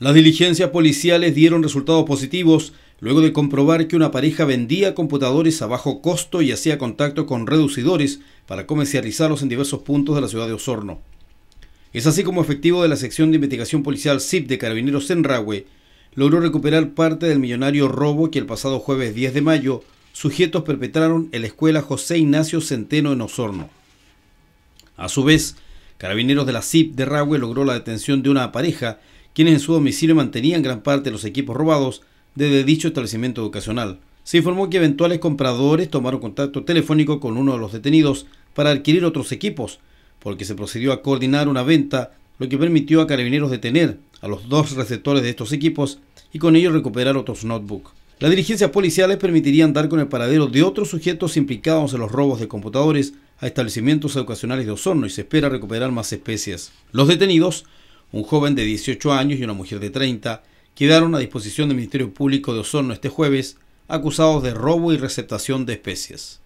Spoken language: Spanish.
Las diligencias policiales dieron resultados positivos luego de comprobar que una pareja vendía computadores a bajo costo y hacía contacto con reducidores para comercializarlos en diversos puntos de la ciudad de Osorno. Es así como efectivo de la sección de investigación policial SIP de Carabineros en Rahue logró recuperar parte del millonario robo que el pasado jueves 10 de mayo sujetos perpetraron en la escuela José Ignacio Centeno en Osorno. A su vez, Carabineros de la CIP de Rahue logró la detención de una pareja quienes en su domicilio mantenían gran parte de los equipos robados desde dicho establecimiento educacional. Se informó que eventuales compradores tomaron contacto telefónico con uno de los detenidos para adquirir otros equipos, porque se procedió a coordinar una venta, lo que permitió a Carabineros detener a los dos receptores de estos equipos y con ello recuperar otros notebooks. Las policial policiales permitirían dar con el paradero de otros sujetos implicados en los robos de computadores a establecimientos educacionales de Osorno y se espera recuperar más especies. Los detenidos un joven de 18 años y una mujer de 30 quedaron a disposición del Ministerio Público de Osorno este jueves acusados de robo y receptación de especies.